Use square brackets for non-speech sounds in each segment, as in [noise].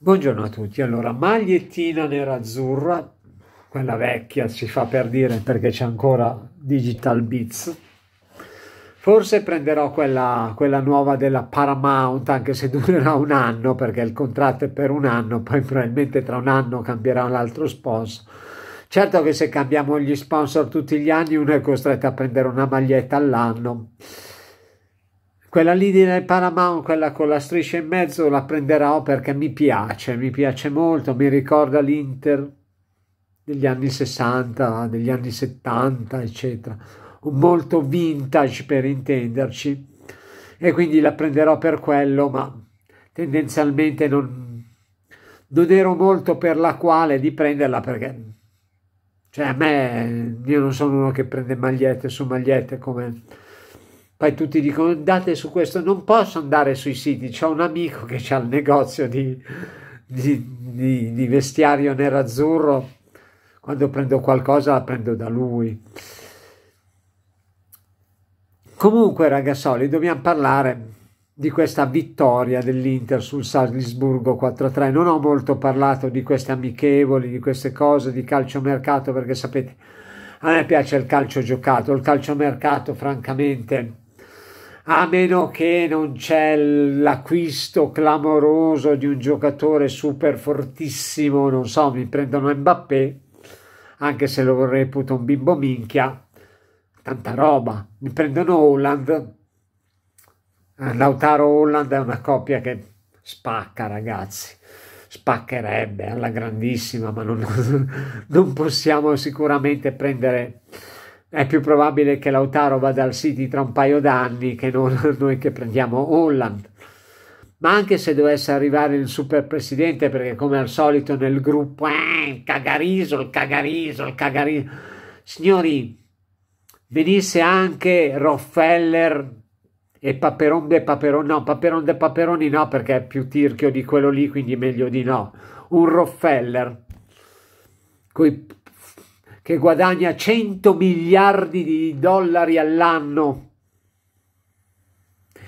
Buongiorno a tutti, allora magliettina nera-azzurra, quella vecchia si fa per dire perché c'è ancora Digital Beats, forse prenderò quella, quella, nuova della Paramount anche se [laughs] durerà un anno perché il contratto è per un anno, poi probabilmente tra un anno cambierà l'altro sponsor. Certo che se cambiamo gli sponsor tutti gli anni uno è costretto a prendere una maglietta all'anno quella lì di Paramount, quella con la striscia in mezzo, la prenderò perché mi piace, mi piace molto, mi ricorda l'Inter degli anni 60, degli anni 70, eccetera, molto vintage per intenderci, e quindi la prenderò per quello, ma tendenzialmente non, non ero molto per la quale di prenderla perché cioè a me io non sono uno che prende magliette su magliette come poi tutti dicono andate su questo, non posso andare sui siti, c'è un amico che ha il negozio di, di, di, di vestiario nerazzurro, quando prendo qualcosa la prendo da lui. Comunque ragazzoli, dobbiamo parlare di questa vittoria dell'Inter sul Salisburgo 4-3. Non ho molto parlato di queste amichevoli, di queste cose, di calciomercato, perché sapete, a me piace il calcio giocato, il calciomercato francamente a meno che non c'è l'acquisto clamoroso di un giocatore super fortissimo, non so, mi prendono Mbappé, anche se lo reputo un bimbo minchia, tanta roba, mi prendono Holland, eh, Lautaro Holland è una coppia che spacca ragazzi, spaccherebbe alla grandissima, ma non, [laughs] non possiamo sicuramente prendere è più probabile che Lautaro vada al City tra un paio d'anni che non [laughs] noi che prendiamo Holland. Ma anche se dovesse arrivare il super presidente, perché come al solito nel gruppo, eh, il cagariso, il cagariso, il cagariso. Signori, venisse anche Roffeller e Paperon de Paperon, no, Paperon de Paperoni no, perché è più tirchio di quello lì, quindi meglio di no. Un Roffeller, i che guadagna 100 miliardi di dollari all'anno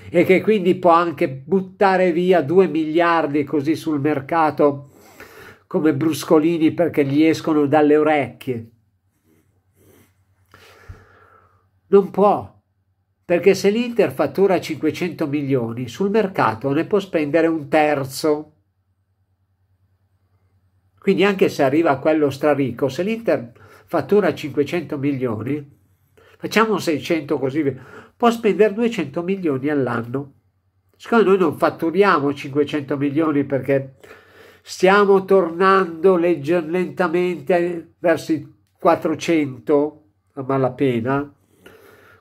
e che quindi può anche buttare via 2 miliardi così sul mercato come bruscolini perché gli escono dalle orecchie. Non può, perché se l'Inter fattura 500 milioni, sul mercato ne può spendere un terzo. Quindi anche se arriva a quello straricco, se l'Inter fattura 500 milioni, facciamo 600 così può spendere 200 milioni all'anno. Secondo noi non fatturiamo 500 milioni perché stiamo tornando lentamente verso i 400 a malapena,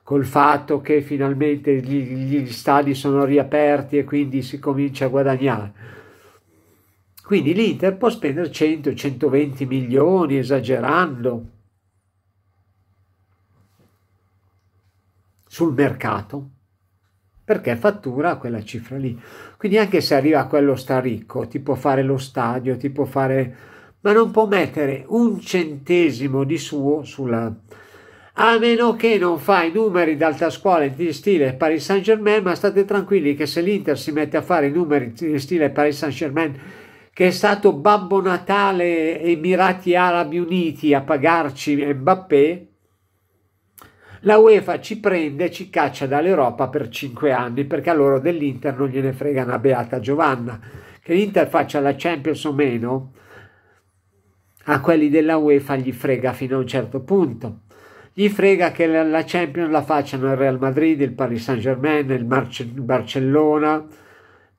col fatto che finalmente gli, gli stadi sono riaperti e quindi si comincia a guadagnare. Quindi l'Inter può spendere 100-120 milioni, esagerando sul mercato perché fattura quella cifra lì. Quindi anche se arriva a quello sta ricco, ti può fare lo stadio, ti può fare... ma non può mettere un centesimo di suo sulla... A meno che non fai i numeri d'alta scuola di stile Paris Saint Germain, ma state tranquilli che se l'Inter si mette a fare i numeri di stile Paris Saint Germain, che è stato Babbo Natale Emirati Arabi Uniti a pagarci Mbappé, la UEFA ci prende e ci caccia dall'Europa per 5 anni perché a loro dell'Inter non gliene frega una beata Giovanna. Che l'Inter faccia la Champions o meno, a quelli della UEFA gli frega fino a un certo punto. Gli frega che la Champions la facciano il Real Madrid, il Paris Saint Germain, il Marce- Barcellona,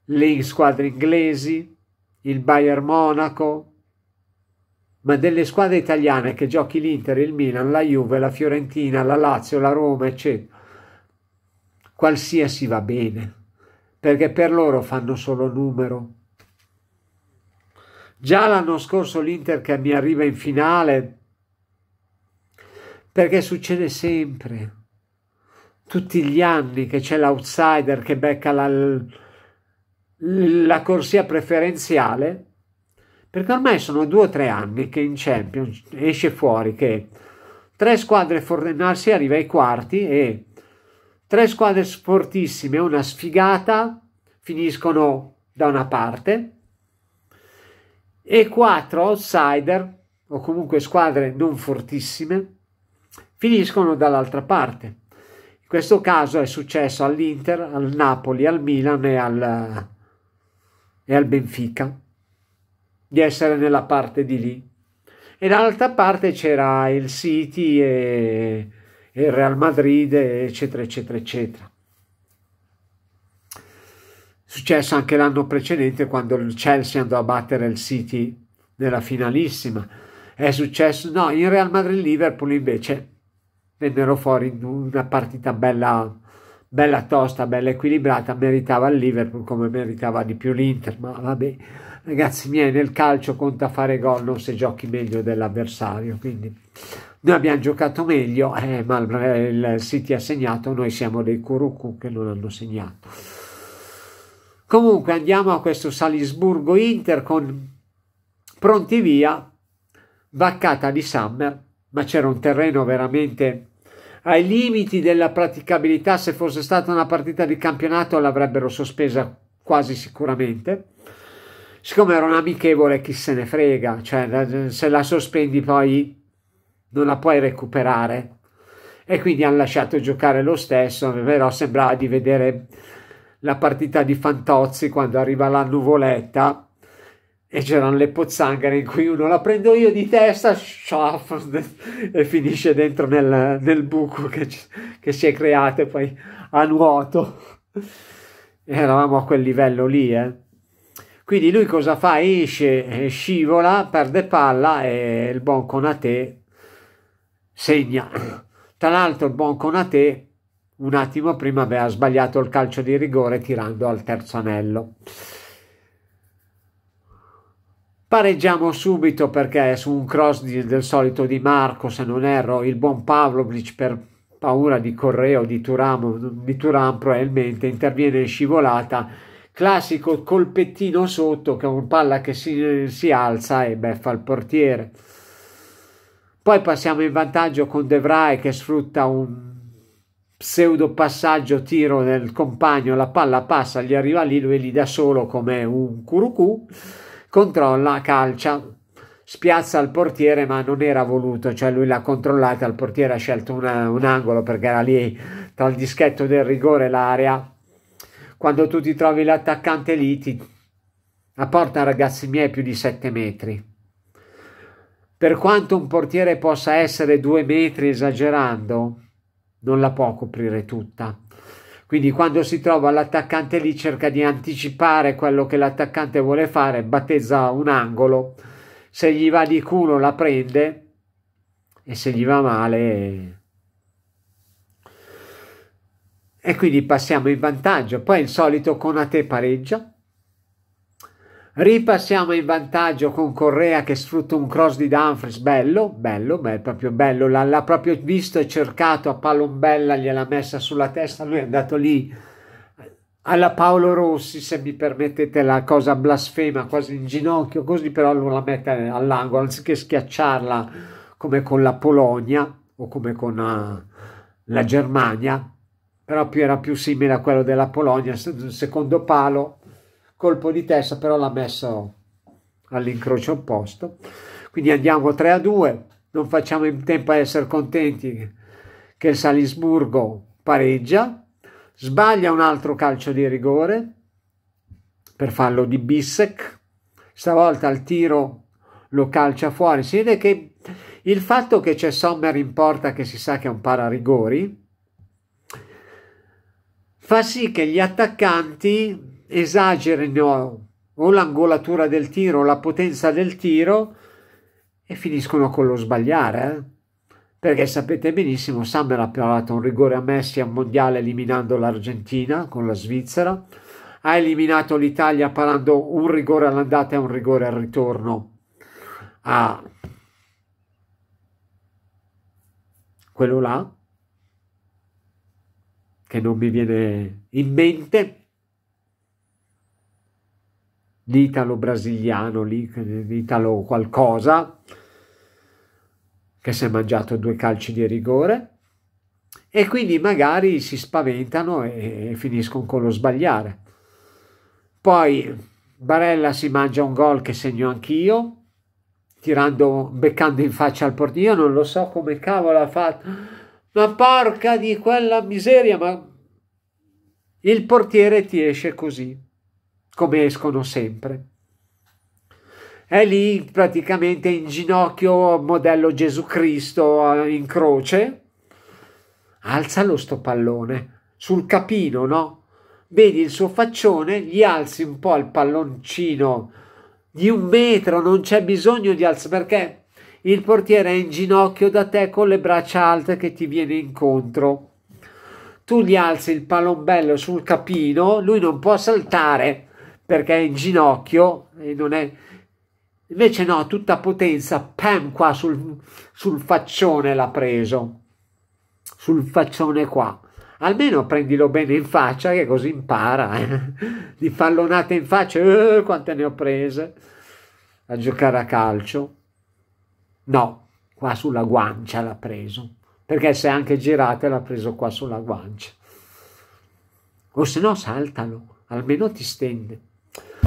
le squadre inglesi, il Bayern Monaco, ma delle squadre italiane che giochi l'Inter, il Milan, la Juve, la Fiorentina, la Lazio, la Roma, eccetera, qualsiasi va bene, perché per loro fanno solo numero. Già l'anno scorso l'Inter che mi arriva in finale, perché succede sempre, tutti gli anni che c'è l'outsider che becca la, la corsia preferenziale perché ormai sono due o tre anni che in Champions esce fuori che tre squadre fornarsi arriva ai quarti e tre squadre sportissime una sfigata finiscono da una parte e quattro outsider o comunque squadre non fortissime finiscono dall'altra parte. In questo caso è successo all'Inter, al Napoli, al Milan e al, e al Benfica di essere nella parte di lì. E dall'altra parte c'era il City e, il Real Madrid, eccetera, eccetera, eccetera. Successo anche l'anno precedente quando il Chelsea andò a battere il City nella finalissima. È successo, no, in Real Madrid-Liverpool invece vennero fuori una partita bella, bella tosta, bella equilibrata, meritava il Liverpool come meritava di più l'Inter, ma vabbè ragazzi miei, nel calcio conta fare gol, non se giochi meglio dell'avversario. Quindi noi abbiamo giocato meglio, eh, ma il, City ha segnato, noi siamo dei curucù che non hanno segnato. Comunque andiamo a questo Salisburgo-Inter con pronti via, vaccata di Summer, ma c'era un terreno veramente ai limiti della praticabilità, se fosse stata una partita di campionato l'avrebbero sospesa quasi sicuramente siccome era un amichevole, chi se ne frega, cioè se la sospendi poi non la puoi recuperare. E quindi hanno lasciato giocare lo stesso, però sembrava di vedere la partita di Fantozzi quando arriva la nuvoletta e c'erano le pozzanghere in cui uno la prendo io di testa [laughs] e finisce dentro nel, nel buco che, che, si è creato e poi a nuoto. eravamo a quel livello lì, eh. Quindi lui cosa fa? Esce, eh, scivola, perde palla e il buon Conate segna. Tra l'altro il buon Conate un attimo prima aveva sbagliato il calcio di rigore tirando al terzo anello. Pareggiamo subito perché su un cross di, del solito di Marco, se non erro, il buon Pavlovic per paura di Correo, di Turam, di Turam probabilmente interviene in scivolata classico colpettino sotto che è una palla che si, si alza e beffa il portiere. Poi passiamo in vantaggio con De Vrij che sfrutta un pseudo passaggio tiro del compagno, la palla passa, gli arriva lì, lui lì da solo come un curucù, controlla, calcia, spiazza il portiere ma non era voluto, cioè lui l'ha controllata, il portiere ha scelto una, un angolo perché era lì tra il dischetto del rigore e l'area quando tu ti trovi l'attaccante lì, ti... la porta ragazzi miei è più di 7 metri. Per quanto un portiere possa essere 2 metri esagerando, non la può coprire tutta. Quindi quando si trova l'attaccante lì cerca di anticipare quello che l'attaccante vuole fare, battezza un angolo, se gli va di culo la prende e se gli va male e quindi passiamo in vantaggio. Poi il solito con Conate pareggia. Ripassiamo in vantaggio con Correa che sfrutta un cross di Danfries, bello, bello, bello proprio bello, l'ha, proprio visto e cercato a palombella, gliel'ha messa sulla testa, lui è andato lì alla Paolo Rossi, se mi permettete la cosa blasfema, quasi in ginocchio, così però non la mette all'angolo, anziché schiacciarla come con la Polonia o come con eh, la Germania, però più, era più simile a quello della Polonia, secondo palo, colpo di testa, però l'ha messo all'incrocio opposto. Quindi andiamo 3 a 2, non facciamo in tempo a essere contenti che il Salisburgo pareggia, sbaglia un altro calcio di rigore per farlo di Bissek, stavolta il tiro lo calcia fuori, si vede che il fatto che c'è Sommer in porta che si sa che è un para rigori fa sì che gli attaccanti esagerino o l'angolatura del tiro o la potenza del tiro e finiscono con lo sbagliare. Eh. Perché sapete benissimo, Summer ha parato un rigore a Messi a mondiale eliminando l'Argentina con la Svizzera, ha eliminato l'Italia parando un rigore all'andata e un rigore al ritorno a quello là che non mi viene in mente, l'italo-brasiliano, l'italo qualcosa, che si è mangiato due calci di rigore, e quindi magari si spaventano e finiscono con lo sbagliare. Poi Barella si mangia un gol che segno anch'io, tirando, beccando in faccia al portiere, non lo so come cavolo ha fatto ma porca di quella miseria, ma il portiere ti esce così, come escono sempre. È lì praticamente in ginocchio, modello Gesù Cristo eh, in croce. Alza lo sto pallone sul capino, no? Vedi il suo faccione, gli alzi un po' il palloncino di un metro, non c'è bisogno di alzare perché il portiere è in ginocchio da te con le braccia alte che ti viene incontro. Tu gli alzi il palombello sul capino, lui non può saltare perché è in ginocchio e non è... Invece no, tutta potenza, pam, qua sul, sul faccione l'ha preso, sul faccione qua almeno prendilo bene in faccia che così impara eh? di fallonate in faccia eh, quante ne ho prese a giocare a calcio No, qua sulla guancia l'ha preso, perché se anche girate l'ha preso qua sulla guancia. O se no saltalo, almeno ti stende.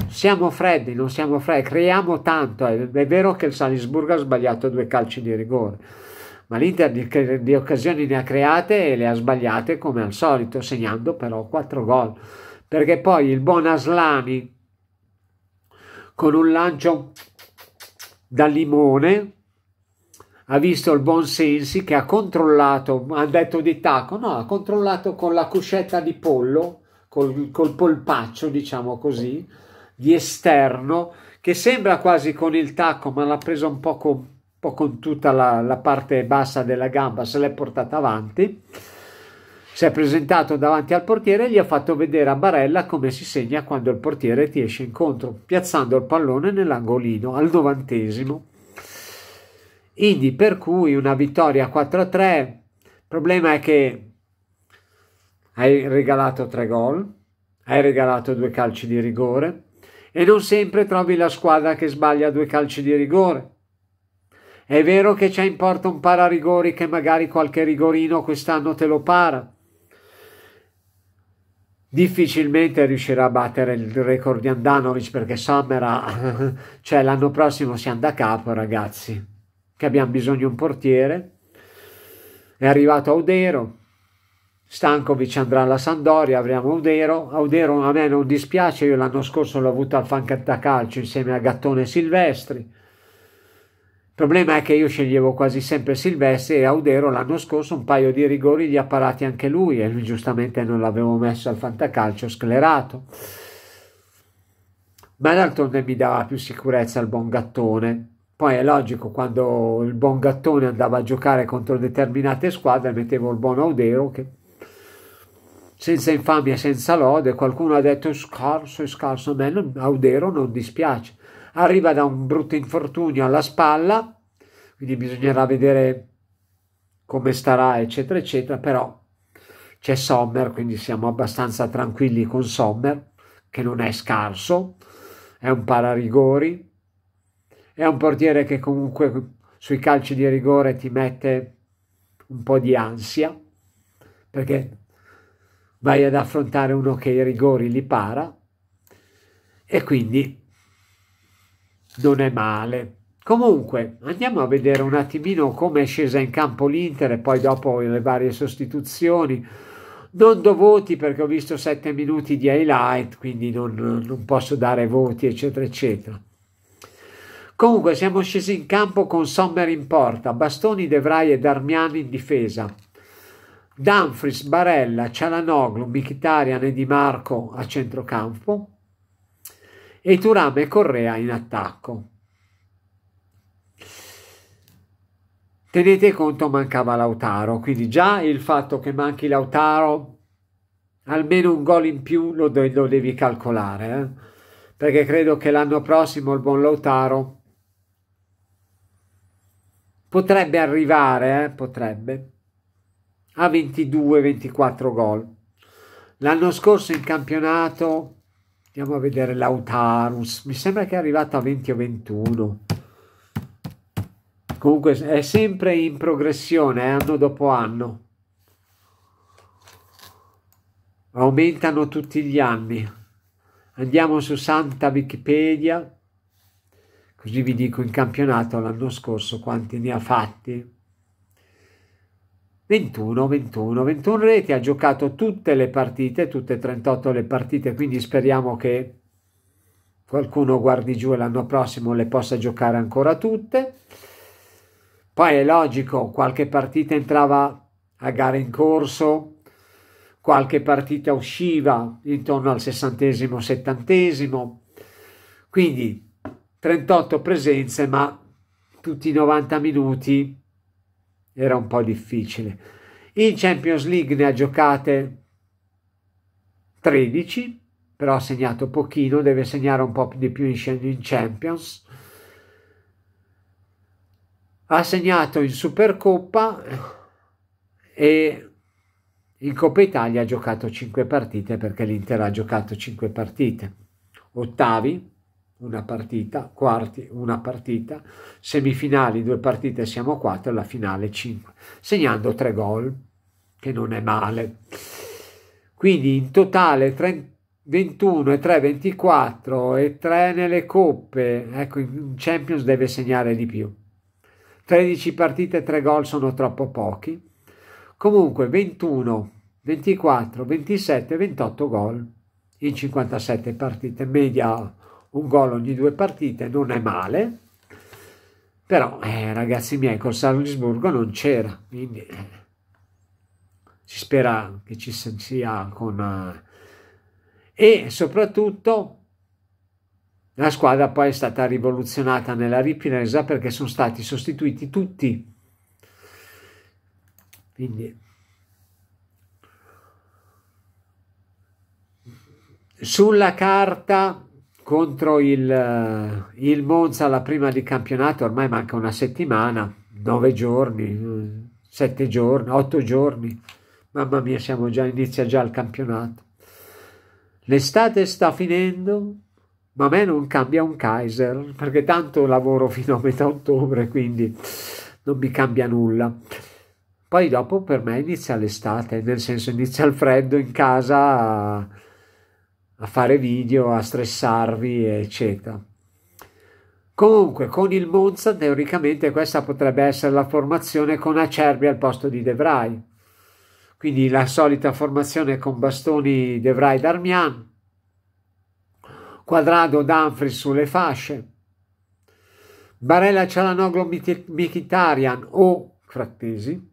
Siamo freddi, non siamo freddi, creiamo tanto. Eh. È, vero che il Salisburgo ha sbagliato due calci di rigore, ma l'Inter di, di, occasioni ne ha create e le ha sbagliate come al solito, segnando però 4 gol. Perché poi il buon Aslani con un lancio da limone ha visto il buon sensi che ha controllato, ha detto di tacco, no, ha controllato con la cuscetta di pollo, col, col polpaccio, diciamo così, di esterno, che sembra quasi con il tacco, ma l'ha preso un po' con, un po con tutta la, la parte bassa della gamba, se l'è portata avanti. Si è presentato davanti al portiere e gli ha fatto vedere a Barella come si segna quando il portiere ti esce incontro, piazzando il pallone nell'angolino al novantesimo. Indy per cui una vittoria 4-3, a il problema è che hai regalato tre gol, hai regalato due calci di rigore e non sempre trovi la squadra che sbaglia due calci di rigore. È vero che c'è in porta un pararigori che magari qualche rigorino quest'anno te lo para. Difficilmente riuscirà a battere il record di Andanovic perché Samera, [laughs] cioè l'anno prossimo si andrà a capo, ragazzi che abbiamo bisogno di un portiere. È arrivato Audero, Stankovic andrà alla Sandoria, avremo Audero. Audero a me non dispiace, io l'anno scorso l'ho avuto al Calcio insieme a Gattone Silvestri. Il problema è che io sceglievo quasi sempre Silvestri e Audero l'anno scorso un paio di rigori gli ha parati anche lui e giustamente non l'avevo messo al Fantacalcio sclerato. Ma d'altronde mi dava più sicurezza il buon Gattone poi è logico, quando il buon gattone andava a giocare contro determinate squadre, mettevo il buon Audero che senza infamia, senza lode, qualcuno ha detto scarso e scarso, a me non, Audero non dispiace. Arriva da un brutto infortunio alla spalla, quindi bisognerà vedere come starà, eccetera, eccetera, però c'è Sommer, quindi siamo abbastanza tranquilli con Sommer, che non è scarso, è un pararigori, è un portiere che comunque sui calci di rigore ti mette un po' di ansia perché vai ad affrontare uno che i rigori li para e quindi non è male. Comunque andiamo a vedere un attimino come è scesa in campo l'Inter e poi dopo le varie sostituzioni. Non do voti perché ho visto 7 minuti di highlight, quindi non, non posso dare voti, eccetera, eccetera. Comunque siamo scesi in campo con Sommer in porta, Bastoni, De Devrai e Darmiani in difesa. Danfris, Barella, Cialanoglu, Mkhitaryan e Di Marco a centrocampo e Turame e Correa in attacco. Tenete conto mancava Lautaro, quindi già il fatto che manchi Lautaro almeno un gol in più lo, de lo devi calcolare, eh? perché credo che l'anno prossimo il buon Lautaro potrebbe arrivare, eh, potrebbe, a 22-24 gol. L'anno scorso in campionato, andiamo a vedere l'Autarus, mi sembra che è arrivato a 20 o 21. Comunque è sempre in progressione, eh, anno dopo anno. Aumentano tutti gli anni. Andiamo su Santa Wikipedia. Così vi dico in campionato l'anno scorso quanti ne ha fatti. 21, 21, 21 reti, ha giocato tutte le partite, tutte 38 le partite, quindi speriamo che qualcuno guardi giù e l'anno prossimo le possa giocare ancora tutte. Poi è logico, qualche partita entrava a gara in corso, qualche partita usciva intorno al sessantesimo, settantesimo, quindi 38 presenze, ma tutti i 90 minuti era un po' difficile. In Champions League ne ha giocate 13, però ha segnato pochino, deve segnare un po' di più in Champions. Ha segnato in Supercoppa e in Coppa Italia ha giocato 5 partite perché l'Inter ha giocato 5 partite. Ottavi, una partita, quarti una partita, semifinali due partite siamo a quattro e la finale cinque, segnando tre gol, che non è male. Quindi in totale 30 21 e 3 24 e 3 nelle coppe ecco in Champions deve segnare di più 13 partite 3 gol sono troppo pochi comunque 21 24 27 28 gol in 57 partite media un gol ogni due partite non è male, però eh, ragazzi miei col Salisburgo non c'era, quindi eh, si spera che ci sia con... Eh, e soprattutto la squadra poi è stata rivoluzionata nella ripresa perché sono stati sostituiti tutti. Quindi sulla carta contro il, eh, il Monza la prima di campionato, ormai manca una settimana, nove giorni, eh, sette giorni, otto giorni. Mamma mia, siamo già, inizia già il campionato. L'estate sta finendo, ma a me non cambia un Kaiser, perché tanto lavoro fino a metà ottobre, quindi non mi cambia nulla. Poi dopo per me inizia l'estate, nel senso inizia il freddo in casa a fare video, a stressarvi, eccetera. Comunque, con il Monza, teoricamente, questa potrebbe essere la formazione con Acerbi al posto di De Quindi la solita formazione con bastoni De Vrij Darmian, Quadrado Danfries sulle fasce, Barella Cialanoglu Mkhitaryan o Frattesi,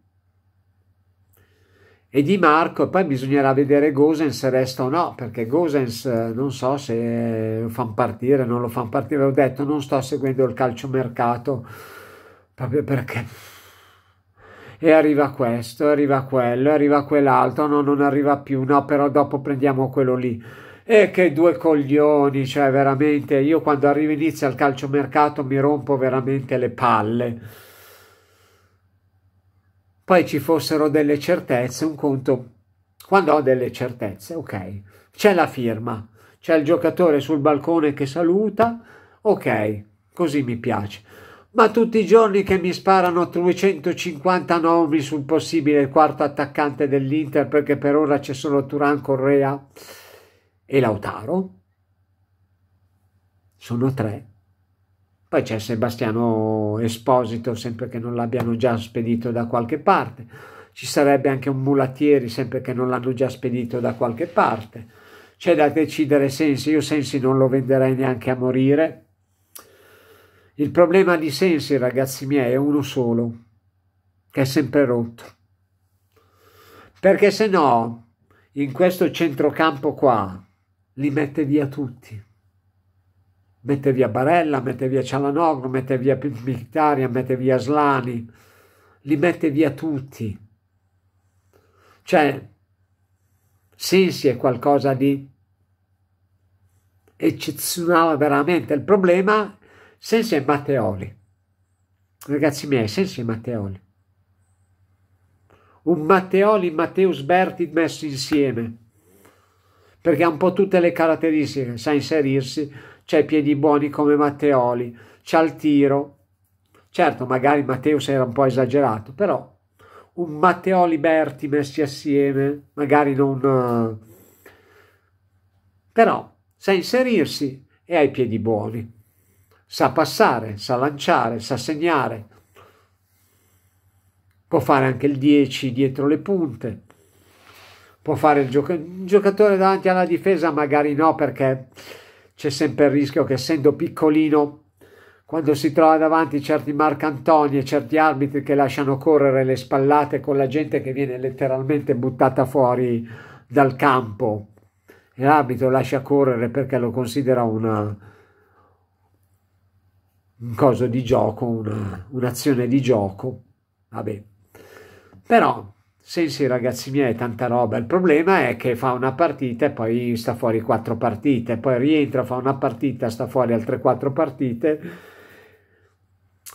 e Di Marco poi bisognerà vedere Gosens resta o no perché Gosens eh, non so se lo fanno partire non lo fanno partire ho detto non sto seguendo il calciomercato proprio perché e arriva questo arriva quello arriva quell'altro no non arriva più no però dopo prendiamo quello lì e che due coglioni cioè veramente io quando arrivo inizia il calciomercato mi rompo veramente le palle poi ci fossero delle certezze, un conto, quando ho delle certezze, ok, c'è la firma, c'è il giocatore sul balcone che saluta, ok, così mi piace. Ma tutti i giorni che mi sparano 250 nomi sul possibile quarto attaccante dell'Inter, perché per ora c'è solo Turan Correa e Lautaro, sono tre poi c'è Sebastiano Esposito, sempre che non l'abbiano già spedito da qualche parte. Ci sarebbe anche un mulattieri, sempre che non l'hanno già spedito da qualche parte. C'è da decidere Sensi, io Sensi non lo venderei neanche a morire. Il problema di Sensi, ragazzi miei, è uno solo, che è sempre rotto. Perché se no, in questo centrocampo qua, li mette via tutti mette via Barella, mette via Cialanoglu, mette via Mkhitaryan, mette via Slani, li mette via tutti. Cioè, Sensi è qualcosa di eccezionale veramente. Il problema, Sensi è Matteoli. Ragazzi miei, Sensi è Matteoli. Un Matteoli e Matteus Berti messi insieme. Perché ha un po' tutte le caratteristiche, sa inserirsi, c'è i piedi buoni come Matteoli, c'ha il tiro. Certo, magari Matteus era un po' esagerato, però un Matteoli Berti messi assieme, magari non... Eh. Però sa inserirsi e ha i piedi buoni. Sa passare, sa lanciare, sa segnare. Può fare anche il 10 dietro le punte. Può fare il, gioc- il giocatore davanti alla difesa, magari no perché c'è sempre il rischio che essendo piccolino, quando si trova davanti certi Marcantoni e certi arbitri che lasciano correre le spallate con la gente che viene letteralmente buttata fuori dal campo, e l'arbitro lascia correre perché lo considera una, un coso di gioco, un'azione di gioco, vabbè. Però sì, sì, ragazzi miei, tanta roba. Il problema è che fa una partita e poi sta fuori quattro partite, poi rientra, fa una partita, sta fuori altre quattro partite.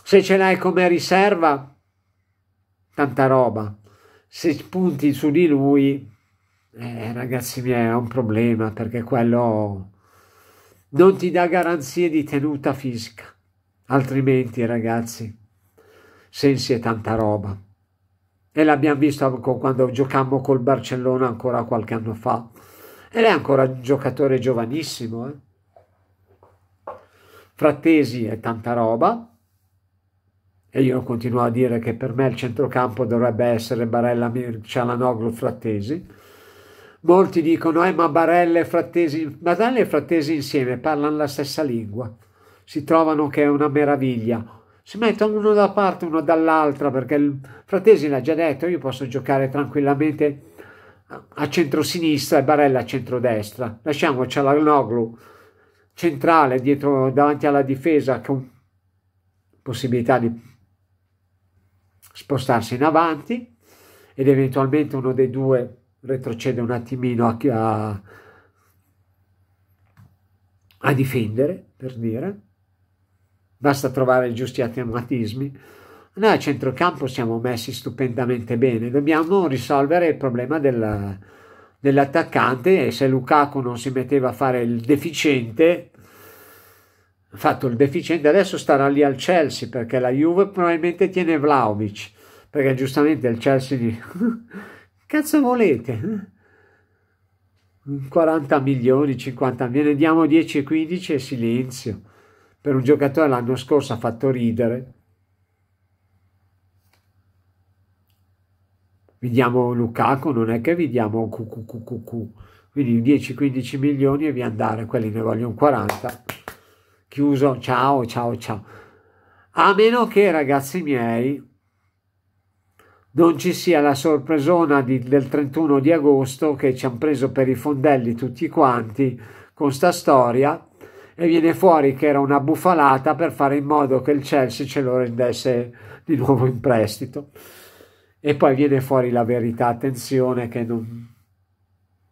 Se ce l'hai come riserva, tanta roba. Se punti su di lui, eh, ragazzi miei, è un problema perché quello non ti dà garanzie di tenuta fisica. Altrimenti, ragazzi, sensi è tanta roba e l'abbiamo visto quando giocammo col Barcellona ancora qualche anno fa. E lei è ancora un giocatore giovanissimo. Eh? Frattesi è tanta roba. E io continuo a dire che per me il centrocampo dovrebbe essere Barella, Cialanoglu, Frattesi. Molti dicono, eh, ma Barella e Frattesi, Barella e Frattesi insieme parlano la stessa lingua. Si trovano che è una meraviglia si mettono uno da una parte uno dall'altra perché il Fratesi l'ha già detto io posso giocare tranquillamente a centrosinistra e Barella a centrodestra alla Noglu centrale dietro davanti alla difesa con possibilità di spostarsi in avanti ed eventualmente uno dei due retrocede un attimino a, a, a difendere per dire basta trovare i giusti automatismi. Noi a centrocampo siamo messi stupendamente bene, dobbiamo risolvere il problema della, dell'attaccante e se Lukaku non si metteva a fare il deficiente, fatto il deficiente, adesso starà lì al Chelsea perché la Juve probabilmente tiene Vlaovic, perché giustamente il Chelsea dice, [laughs] cazzo volete? 40 milioni, 50, milioni, ne diamo 10 e 15 e silenzio per un giocatore l'anno scorso ha fatto ridere. Vediamo Lukaku, non è che vediamo QQQQQ, quindi 10-15 milioni e vi andare, quelli ne vogliono 40. Chiuso, ciao, ciao, ciao. A meno che, ragazzi miei, non ci sia la sorpresona di, del 31 di agosto che ci hanno preso per i fondelli tutti quanti con sta storia e viene fuori che era una bufalata per fare in modo che il Chelsea ce lo rendesse di nuovo in prestito. E poi viene fuori la verità, attenzione che non,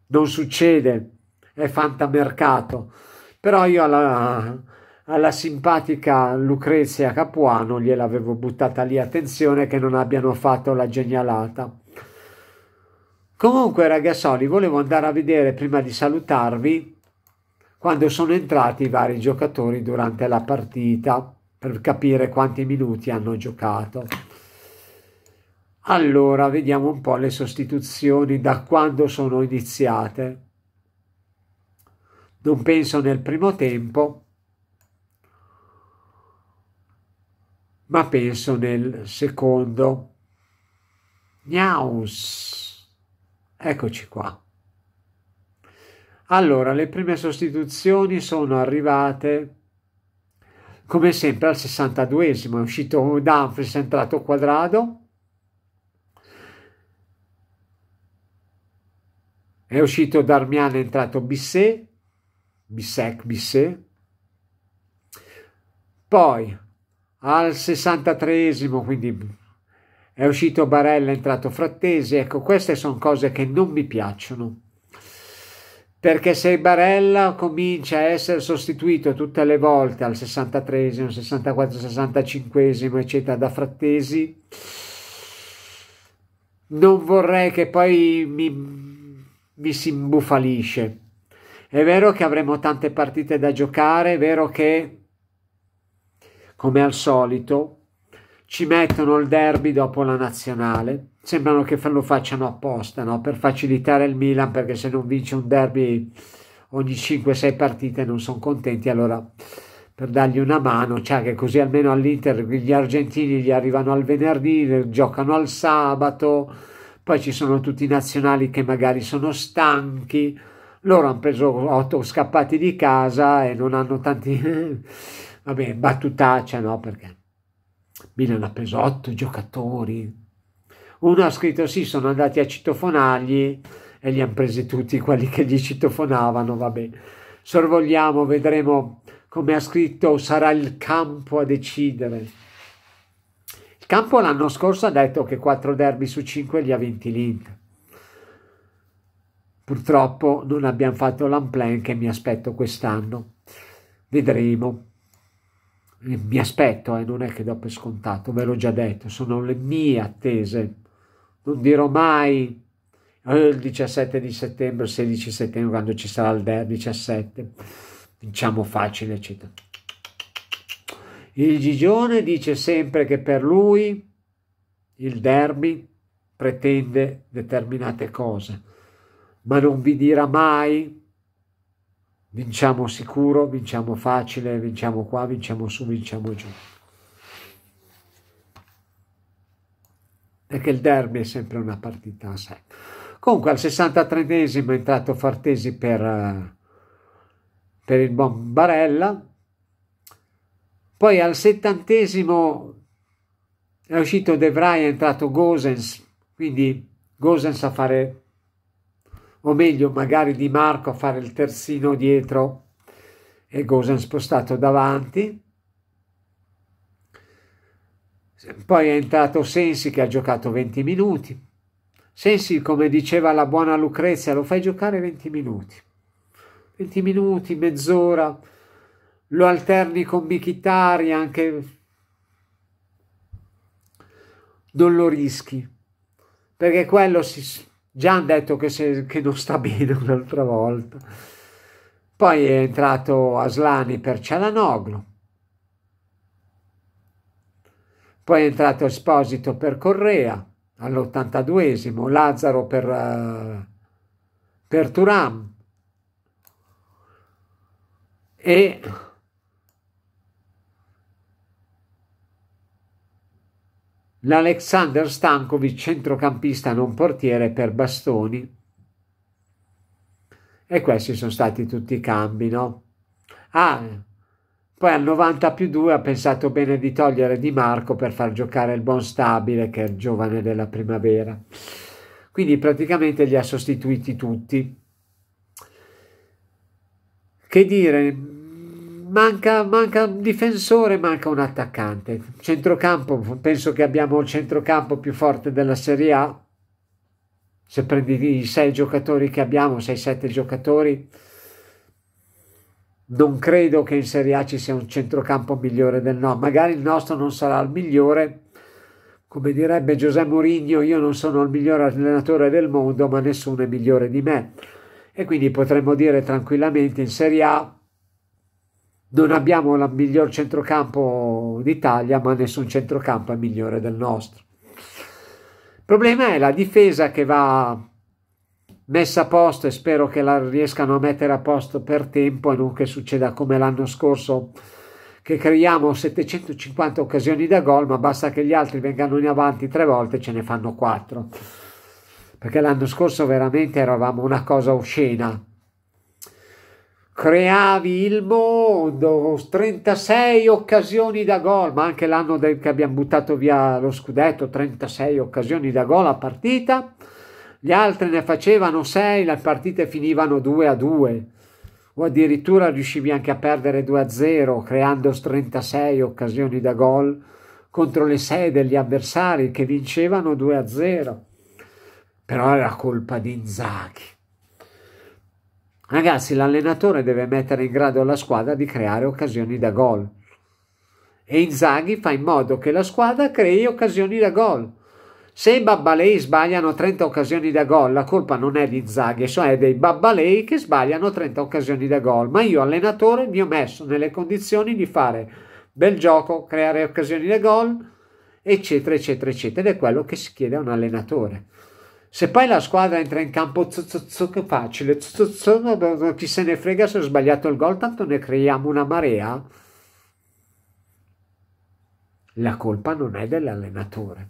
non succede, è fantamercato. Però io alla, alla simpatica Lucrezia Capuano gliel'avevo buttata lì, attenzione che non abbiano fatto la genialata. Comunque ragazzoli, volevo andare a vedere prima di salutarvi quando sono entrati i vari giocatori durante la partita per capire quanti minuti hanno giocato. Allora, vediamo un po' le sostituzioni da quando sono iniziate. Non penso nel primo tempo, ma penso nel secondo. Gnaus. Eccoci qua. Allora, le prime sostituzioni sono arrivate come sempre al 62esimo, è uscito Dumfries, è entrato Quadrado, è uscito Darmian, è entrato Bisset, Bissec, Bisset, poi al 63esimo, quindi è uscito Barella, è entrato Frattesi, ecco queste sono cose che non mi piacciono perché se Barella comincia a essere sostituito tutte le volte al 63, 64, 65, eccetera, da Frattesi, non vorrei che poi mi, mi si imbufalisce. È vero che avremo tante partite da giocare, è vero che, come al solito, ci mettono il derby dopo la nazionale sembrano che lo facciano apposta no? per facilitare il Milan perché se non vince un derby ogni 5-6 partite non sono contenti allora per dargli una mano cioè che così almeno all'Inter gli argentini gli arrivano al venerdì giocano al sabato poi ci sono tutti i nazionali che magari sono stanchi loro hanno preso 8 scappati di casa e non hanno tanti [laughs] vabbè battutaccia no perché Milan ha preso 8 giocatori uno ha scritto sì, sono andati a citofonargli e li hanno presi tutti quelli che gli citofonavano, vabbè. Sorvogliamo, vedremo come ha scritto, sarà il campo a decidere. Il campo l'anno scorso ha detto che 4 derby su 5 li ha vinti l'Inter. Purtroppo non abbiamo fatto l'unplan che mi aspetto quest'anno. Vedremo mi aspetto, e eh, non è che do per scontato, ve l'ho già detto, sono le mie attese non dirò mai eh, il 17 di settembre, il 16 settembre, quando ci sarà il derby, 17, diciamo facile, eccetera. Il Gigione dice sempre che per lui il derby pretende determinate cose, ma non vi dirà mai vinciamo sicuro, vinciamo facile, vinciamo qua, vinciamo su, vinciamo giù. perché il derby è sempre una partita a sé. Comunque al 63esimo è entrato Fartesi per, eh, per il buon poi al 70esimo è uscito De Vrij, è entrato Gosens, quindi Gosens a fare, o meglio magari Di Marco a fare il terzino dietro e Gosens spostato davanti. Poi è entrato Sensi che ha giocato 20 minuti. Sensi, come diceva la buona Lucrezia, lo fai giocare 20 minuti. 20 minuti, mezz'ora, lo alterni con Bichitari, anche... Non lo rischi, perché quello si... già hanno detto che, se... che non sta bene un'altra volta. Poi è entrato Aslani per Cialanoglu Poi è entrato Esposito per Correa all82 82 Lazzaro per, uh, per Turam e l'Alexander Stankovic centrocampista non portiere per Bastoni e questi sono stati tutti i cambi no? Ah, poi al 90 più 2 ha pensato bene di togliere Di Marco per far giocare il buon Stabile, che è il giovane della primavera. Quindi praticamente li ha sostituiti tutti. Che dire, manca, manca un difensore, manca un attaccante. Centrocampo, penso che abbiamo il centrocampo più forte della Serie A. Se prendi i 6 giocatori che abbiamo, 6-7 giocatori, non credo che in Serie A ci sia un centrocampo migliore del no, magari il nostro non sarà il migliore, come direbbe Giuseppe Mourinho, io non sono il migliore allenatore del mondo, ma nessuno è migliore di me. E quindi potremmo dire tranquillamente in Serie A non abbiamo il miglior centrocampo d'Italia, ma nessun centrocampo è migliore del nostro. Il problema è la difesa che va messa a posto e spero che la riescano a mettere a posto per tempo e non che succeda come l'anno scorso che creiamo 750 occasioni da gol ma basta che gli altri vengano in avanti tre volte e ce ne fanno quattro perché l'anno scorso veramente eravamo una cosa oscena creavi il mondo 36 occasioni da gol ma anche l'anno che abbiamo buttato via lo scudetto 36 occasioni da gol a partita gli altri ne facevano 6, le partite finivano 2 a 2 o addirittura riuscivi anche a perdere 2 a 0 creando 36 occasioni da gol contro le 6 degli avversari che vincevano 2 a 0. Però era colpa di Inzaghi. Ragazzi, l'allenatore deve mettere in grado la squadra di creare occasioni da gol. E Inzaghi fa in modo che la squadra crei occasioni da gol. Se i Babbalei sbagliano 30 occasioni da gol, la colpa non è di Zaghe, cioè dei Babbalei che sbagliano 30 occasioni da gol. Ma io, allenatore, mi ho messo nelle condizioni di fare bel gioco, creare occasioni da gol, eccetera, eccetera, eccetera. Ed è quello che si chiede a un allenatore. Se poi la squadra entra in campo che facile, chi se ne frega se ho sbagliato il gol, tanto ne creiamo una marea. La colpa non è dell'allenatore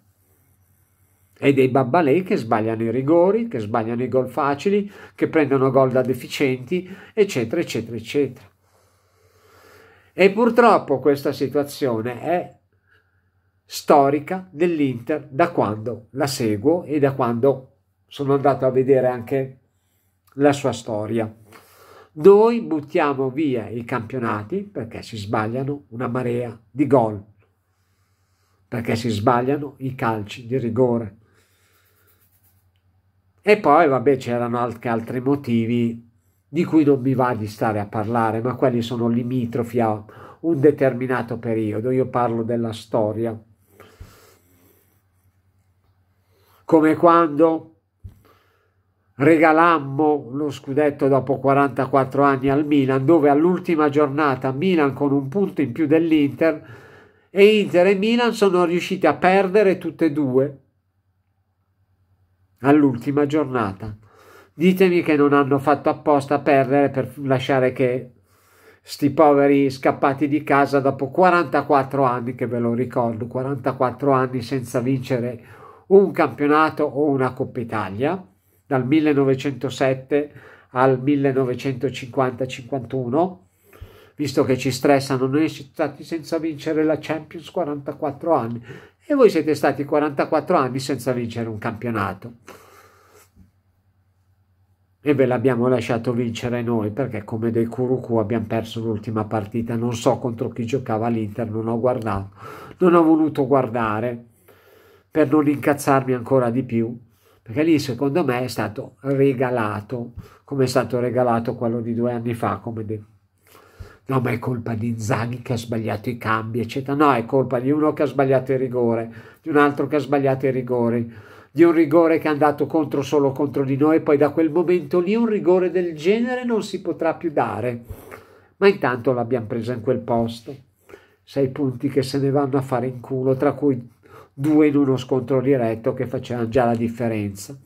e dei babbalè che sbagliano i rigori, che sbagliano i gol facili, che prendono gol da deficienti, eccetera, eccetera, eccetera. E purtroppo questa situazione è storica dell'Inter da quando la seguo e da quando sono andato a vedere anche la sua storia. Noi buttiamo via i campionati perché si sbagliano una marea di gol, perché si sbagliano i calci di rigore e poi, vabbè, c'erano anche altri motivi di cui non mi va di stare a parlare, ma quelli sono limitrofi a un determinato periodo. Io parlo della storia. Come quando regalammo lo scudetto dopo 44 anni al Milan, dove all'ultima giornata Milan con un punto in più dell'Inter e Inter e Milan sono riusciti a perdere tutte e due all'ultima giornata. Ditemi che non hanno fatto apposta perdere per lasciare che sti poveri scappati di casa dopo 44 anni, che ve lo ricordo, 44 anni senza vincere un campionato o una Coppa Italia, dal 1907 al 1950-51, visto che ci stressano noi siamo stati senza vincere la Champions 44 anni e voi siete stati 44 anni senza vincere un campionato. E ve l'abbiamo lasciato vincere noi perché come dei curucù abbiamo perso l'ultima partita, non so contro chi giocava l'Inter, non ho guardato, non ho voluto guardare per non incazzarmi ancora di più, perché lì secondo me è stato regalato, come è stato regalato quello di due anni fa, come detto no ma è colpa di Inzaghi che ha sbagliato i cambi, eccetera. No, è colpa di uno che ha sbagliato il rigore, di un altro che ha sbagliato i rigori, di un rigore che è andato contro solo contro di noi, poi da quel momento lì un rigore del genere non si potrà più dare. Ma intanto l'abbiamo presa in quel posto. Sei punti che se ne vanno a fare in culo, tra cui due in uno scontro diretto che facevano già la differenza.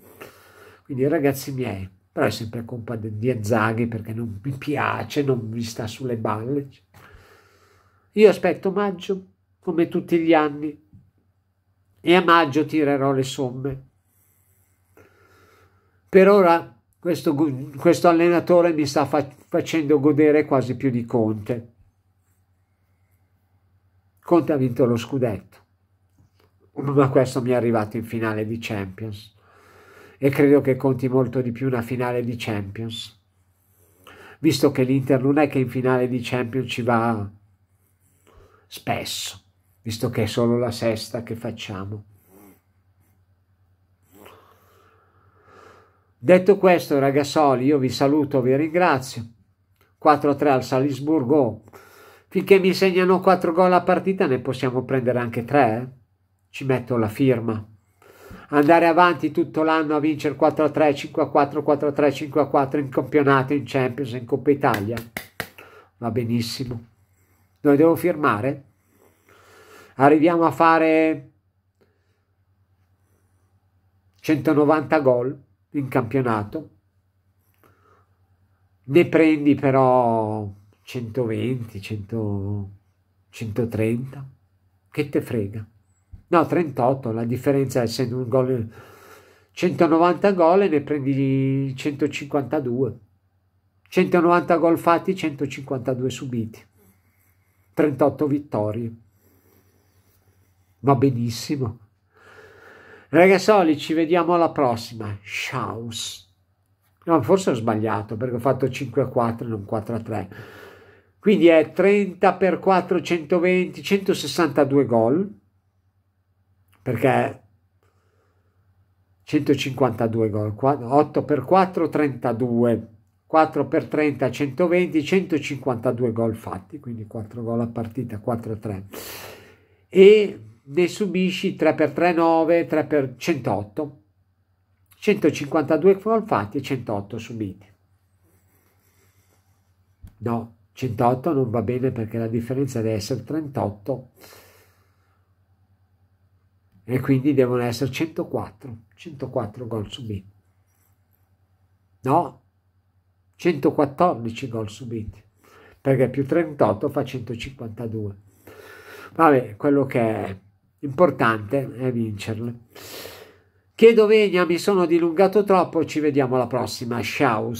Quindi ragazzi miei, però è sempre colpa di Azzaghi perché non mi piace, non mi sta sulle balle. Io aspetto maggio come tutti gli anni e a maggio tirerò le somme. Per ora questo, questo allenatore mi sta fa facendo godere quasi più di Conte. Conte ha vinto lo scudetto, ma questo mi è arrivato in finale di Champions e credo che conti molto di più una finale di Champions visto che l'Inter non è che in finale di Champions ci va spesso, visto che è solo la sesta che facciamo. Detto questo, ragazzoli, io vi saluto, vi ringrazio. 4-3 al Salisburgo. Finché mi segnano 4 gol a partita ne possiamo prendere anche 3. Eh. Ci metto la firma andare avanti tutto l'anno a vincere 4-3, 5-4, 4-3, 5-4 in campionato, in Champions, in Coppa Italia. Va benissimo. Dove devo firmare? Arriviamo a fare 190 gol in campionato. Ne prendi però 120, 100, 130. Che te frega? no 38 la differenza essendo un gol 190 gol e ne prendi 152 190 gol fatti 152 subiti 38 vittorie va benissimo ragazzoli ci vediamo alla prossima ciao no, forse ho sbagliato perché ho fatto 5 a 4 non 4 a 3 quindi è 30 per 4 120 162 gol perché 152 gol, 8 per 4 32, 4 per 30 120, 152 gol fatti, quindi 4 gol a partita, 4-3 a e ne subisci 3 per 3 9, 3 per 108, 152 gol fatti e 108 subiti. No, 108 non va bene perché la differenza deve essere 38 e quindi devono essere 104, 104 gol subiti. No, 114 gol subiti, perché più 38 fa 152. Vabbè, quello che è importante è vincerle. Chiedo venia, mi sono dilungato troppo, ci vediamo alla prossima. Ciao.